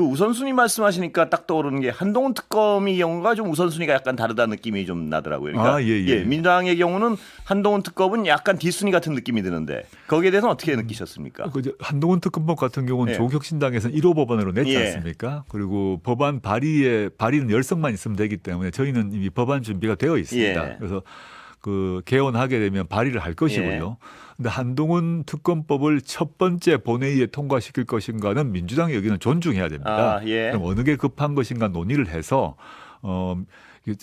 그 우선순위 말씀하시니까 딱 떠오르는 게 한동훈 특검의 경우가 좀 우선순위가 약간 다르다는 느낌이 좀 나더라고요. 그러니까 아, 예, 예. 예, 민주당의 경우는 한동훈 특검은 약간 뒷순위 같은 느낌이 드는데 거기에 대해서 어떻게 느끼셨습니까? 그 한동훈 특검법 같은 경우는 예. 조혁신당에서는 1호 법안으로 냈지 예. 않습니까? 그리고 법안 발의에 발의는 열성만 있으면 되기 때문에 저희는 이미 법안 준비가 되어 있습니다. 예. 그래서 그 개헌하게 되면 발의를 할 것이고요. 예. 근데 한동훈 특검법을 첫 번째 본회의에 통과시킬 것인가는 민주당이 여기는 존중해야 됩니다. 아, 예. 그럼 어느 게 급한 것인가 논의를 해서 어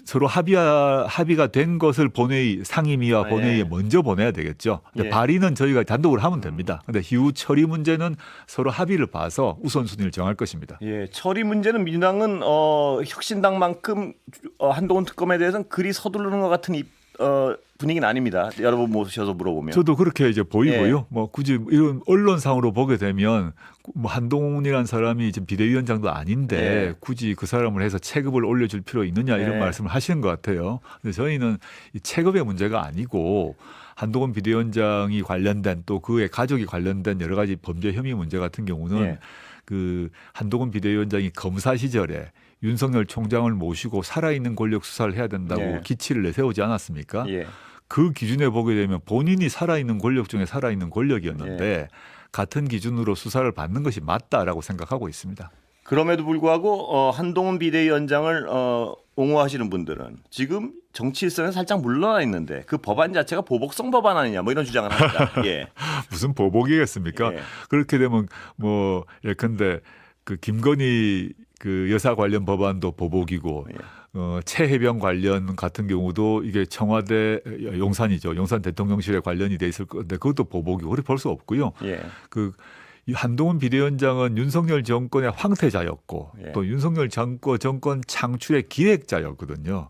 서로 합의하, 합의가 된 것을 본회의 상임위와 본회의에 아, 예. 먼저 보내야 되겠죠. 근데 예. 발의는 저희가 단독으로 하면 음. 됩니다. 근데 이후 처리 문제는 서로 합의를 봐서 우선순위를 정할 것입니다. 예, 처리 문제는 민주당은 어, 혁신당만큼 어, 한동훈 특검에 대해서는 그리 서두르는 것 같은 입 어, 분위기는 아닙니다. 여러분 모셔서 물어보면. 저도 그렇게 이제 보이고요. 예. 뭐 굳이 이런 언론상으로 보게 되면 뭐 한동훈이라는 사람이 지금 비대위원장도 아닌데 예. 굳이 그 사람을 해서 체급을 올려줄 필요 있느냐 이런 예. 말씀을 하시는 것 같아요. 근데 저희는 이 체급의 문제가 아니고 한동훈 비대위원장이 관련된 또 그의 가족이 관련된 여러 가지 범죄 혐의 문제 같은 경우는 예. 그 한동훈 비대위원장이 검사 시절에 윤석열 총장을 모시고 살아있는 권력 수사를 해야 된다고 예. 기치를 내세우지 않았습니까? 예. 그 기준에 보게 되면 본인이 살아있는 권력 중에 살아있는 권력이었는데 예. 같은 기준으로 수사를 받는 것이 맞다라고 생각하고 있습니다. 그럼에도 불구하고 어, 한동훈 비대위원장을 어, 옹호하시는 분들은 지금 정치 일선에 살짝 물러나 있는데 그 법안 자체가 보복성 법안 아니냐 뭐 이런 주장을 합니다. 예. 무슨 보복이겠습니까? 예. 그렇게 되면 뭐 예컨대 그 김건희 그 여사 관련 법안도 보복이고 예. 어, 체해병 관련 같은 경우도 이게 청와대 용산이죠. 용산 대통령실에 관련이 돼 있을 건데 그것도 보복이고 우리 볼 수 없고요. 예. 그 한동훈 비대위원장은 윤석열 정권의 황태자였고 예. 또 윤석열 정권, 정권 창출의 기획자였거든요.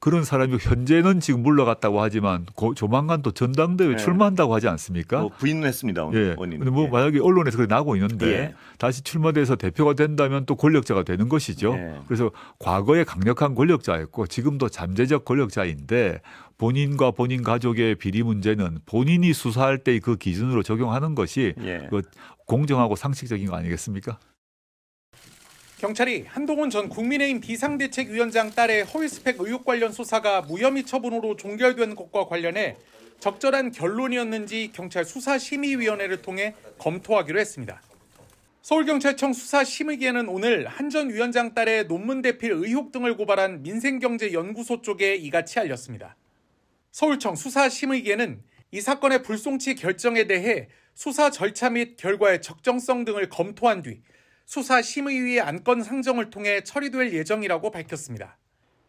그런 사람이 현재는 지금 물러갔다고 하지만 고, 조만간 또 전당대회 네. 출마한다고 하지 않습니까? 뭐부인 했습니다. 예. 근데 뭐 예. 만약에 언론에서 그래 나고 있는데 예. 다시 출마돼서 대표가 된다면 또 권력자가 되는 것이죠. 예. 그래서 과거에 강력한 권력자였고 지금도 잠재적 권력자인데 본인과 본인 가족의 비리 문제는 본인이 수사할 때 그 기준으로 적용하는 것이 예. 그 공정하고 상식적인 거 아니겠습니까? 경찰이 한동훈 전 국민의힘 비상대책위원장 딸의 허위스펙 의혹 관련 수사가 무혐의 처분으로 종결된 것과 관련해 적절한 결론이었는지 경찰 수사심의위원회를 통해 검토하기로 했습니다. 서울경찰청 수사심의기에는 오늘 한 전 위원장 딸의 논문 대필 의혹 등을 고발한 민생경제연구소 쪽에 이같이 알렸습니다. 서울청 수사심의기에는이 사건의 불송치 결정에 대해 수사 절차 및 결과의 적정성 등을 검토한 뒤 수사심의위의 안건 상정을 통해 처리될 예정이라고 밝혔습니다.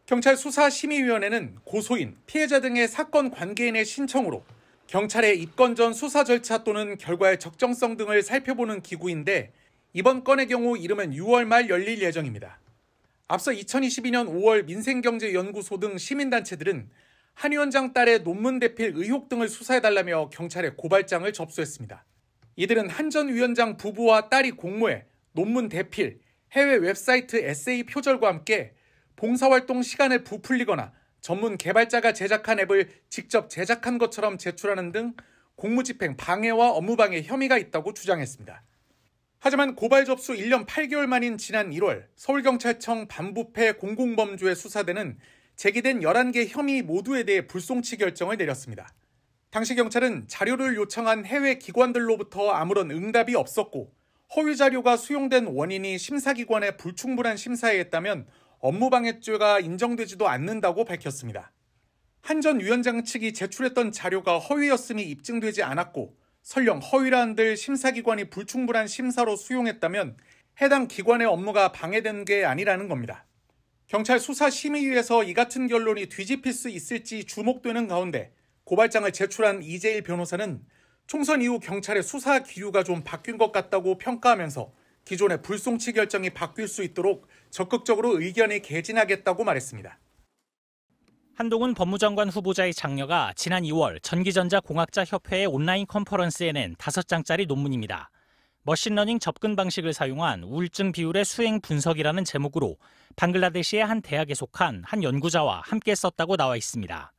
경찰 수사심의위원회는 고소인, 피해자 등의 사건 관계인의 신청으로 경찰의 입건 전 수사 절차 또는 결과의 적정성 등을 살펴보는 기구인데 이번 건의 경우 이르면 6월 말 열릴 예정입니다. 앞서 2022년 5월 민생경제연구소 등 시민단체들은 한 위원장 딸의 논문 대필 의혹 등을 수사해달라며 경찰에 고발장을 접수했습니다. 이들은 한 전 위원장 부부와 딸이 공모해 논문 대필, 해외 웹사이트 에세이 표절과 함께 봉사활동 시간을 부풀리거나 전문 개발자가 제작한 앱을 직접 제작한 것처럼 제출하는 등 공무집행 방해와 업무방해 혐의가 있다고 주장했습니다. 하지만 고발 접수 1년 8개월 만인 지난 1월 서울경찰청 반부패 공공범죄 수사대는 제기된 11개 혐의 모두에 대해 불송치 결정을 내렸습니다. 당시 경찰은 자료를 요청한 해외 기관들로부터 아무런 응답이 없었고 허위 자료가 수용된 원인이 심사기관의 불충분한 심사에 했다면 업무방해죄가 인정되지도 않는다고 밝혔습니다. 한전 위원장 측이 제출했던 자료가 허위였음이 입증되지 않았고 설령 허위라 한들 심사기관이 불충분한 심사로 수용했다면 해당 기관의 업무가 방해된 게 아니라는 겁니다. 경찰 수사심의위에서 이 같은 결론이 뒤집힐 수 있을지 주목되는 가운데 고발장을 제출한 이재일 변호사는 총선 이후 경찰의 수사 기류가 좀 바뀐 것 같다고 평가하면서 기존의 불송치 결정이 바뀔 수 있도록 적극적으로 의견을 개진하겠다고 말했습니다. 한동훈 법무장관 후보자의 장녀가 지난 2월 전기전자공학자협회의 온라인 컨퍼런스에 낸 5장짜리 논문입니다. 머신러닝 접근 방식을 사용한 우울증 비율의 수행 분석이라는 제목으로 방글라데시의 한 대학에 속한 한 연구자와 함께 썼다고 나와 있습니다.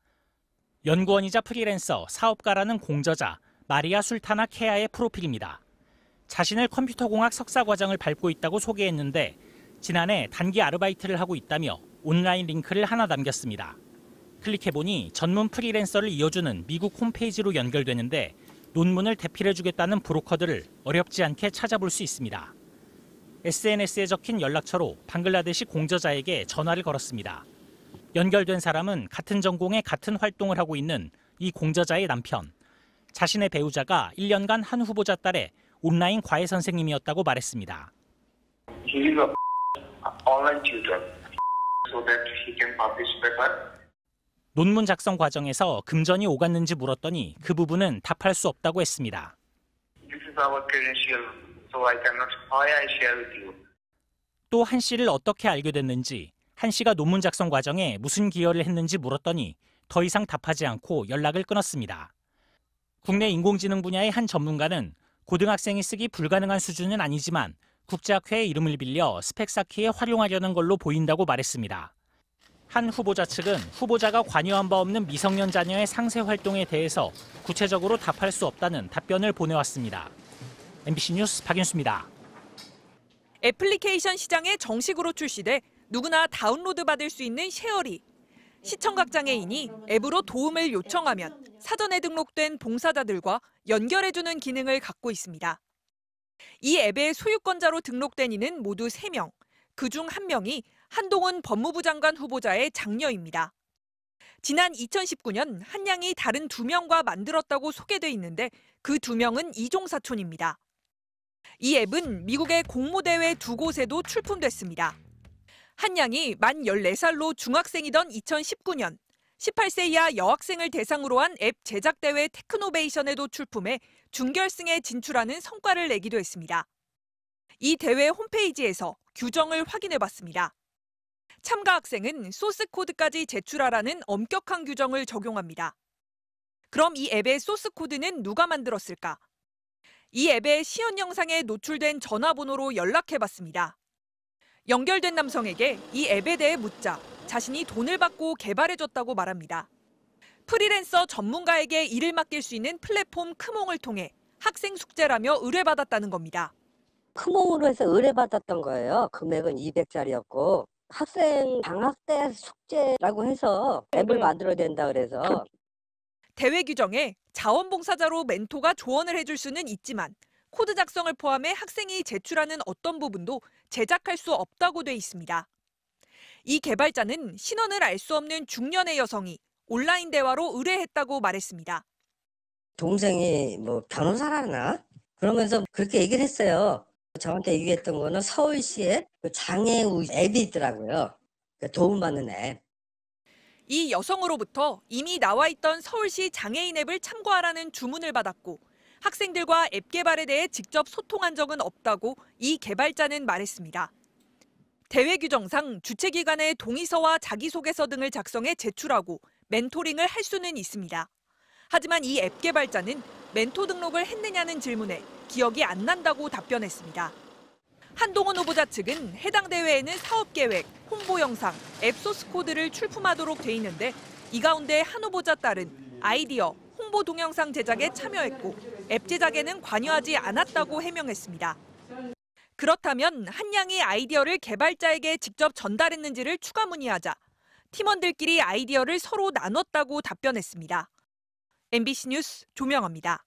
연구원이자 프리랜서, 사업가라는 공저자, 마리아 술타나 케아의 프로필입니다. 자신을 컴퓨터공학 석사과정을 밟고 있다고 소개했는데 지난해 단기 아르바이트를 하고 있다며 온라인 링크를 하나 남겼습니다. 클릭해보니 전문 프리랜서를 이어주는 미국 홈페이지로 연결되는데 논문을 대필해주겠다는 브로커들을 어렵지 않게 찾아볼 수 있습니다. SNS에 적힌 연락처로 방글라데시 공저자에게 전화를 걸었습니다. 연결된 사람은 같은 전공에 같은 활동을 하고 있는 이 공저자의 남편. 자신의 배우자가 1년간 한 후보자 딸의 온라인 과외 선생님이었다고 말했습니다. 논문 작성 과정에서 금전이 오갔는지 물었더니 그 부분은 답할 수 없다고 했습니다. 또 한 씨를 어떻게 알게 됐는지, 한 씨가 논문 작성 과정에 무슨 기여를 했는지 물었더니 더 이상 답하지 않고 연락을 끊었습니다. 국내 인공지능 분야의 한 전문가는 고등학생이 쓰기 불가능한 수준은 아니지만 국제학회의 이름을 빌려 스펙 쌓기에 활용하려는 걸로 보인다고 말했습니다. 한 후보자 측은 후보자가 관여한 바 없는 미성년 자녀의 상세 활동에 대해서 구체적으로 답할 수 없다는 답변을 보내왔습니다. MBC 뉴스 박윤수입니다. 애플리케이션 시장에 정식으로 출시돼 누구나 다운로드 받을 수 있는 쉐어리 시청각 장애인이 앱으로 도움을 요청하면 사전에 등록된 봉사자들과 연결해주는 기능을 갖고 있습니다. 이 앱의 소유권자로 등록된 이는 모두 3명, 그 중 1명이 한동훈 법무부 장관 후보자의 장녀입니다. 지난 2019년 한양이 다른 2명과 만들었다고 소개돼 있는데 그 2명은 이종사촌입니다. 이 앱은 미국의 공모대회 두 곳에도 출품됐습니다. 한양이 만 14살로 중학생이던 2019년 18세 이하 여학생을 대상으로 한 앱 제작 대회 테크노베이션에도 출품해 준결승에 진출하는 성과를 내기도 했습니다. 이 대회 홈페이지에서 규정을 확인해 봤습니다. 참가 학생은 소스 코드까지 제출하라는 엄격한 규정을 적용합니다. 그럼 이 앱의 소스 코드는 누가 만들었을까? 이 앱의 시연 영상에 노출된 전화번호로 연락해 봤습니다. 연결된 남성에게 이 앱에 대해 묻자 자신이 돈을 받고 개발해줬다고 말합니다. 프리랜서 전문가에게 일을 맡길 수 있는 플랫폼 크몽을 통해 학생 숙제라며 의뢰받았다는 겁니다. 크몽으로 해서 의뢰받았던 거예요. 금액은 200짜리였고 학생 방학 때 숙제라고 해서 앱을 네. 만들어야 된다 그래서 대외 규정에 자원봉사자로 멘토가 조언을 해줄 수는 있지만 코드 작성을 포함해 학생이 제출하는 어떤 부분도 제작할 수 없다고 돼 있습니다. 이 개발자는 신원을 알 수 없는 중년의 여성이 온라인 대화로 의뢰했다고 말했습니다. 동생이 뭐 변호사라나 그러면서 그렇게 얘기를 했어요. 저한테 얘기했던 거는 서울시의 그 장애우 앱이 있더라고요. 그 도움받는 앱. 이 여성으로부터 이미 나와 있던 서울시 장애인 앱을 참고하라는 주문을 받았고 학생들과 앱 개발에 대해 직접 소통한 적은 없다고 이 개발자는 말했습니다. 대외 규정상 주최기관의 동의서와 자기소개서 등을 작성해 제출하고 멘토링을 할 수는 있습니다. 하지만 이 앱 개발자는 멘토 등록을 했느냐는 질문에 기억이 안 난다고 답변했습니다. 한동훈 후보자 측은 해당 대회에는 사업 계획, 홍보 영상, 앱 소스 코드를 출품하도록 돼 있는데 이 가운데 한 후보자 딸은 아이디어, 홍보 동영상 제작에 참여했고 앱 제작에는 관여하지 않았다고 해명했습니다. 그렇다면 한양이 아이디어를 개발자에게 직접 전달했는지를 추가 문의하자 팀원들끼리 아이디어를 서로 나눴다고 답변했습니다. MBC 뉴스 조명합니다.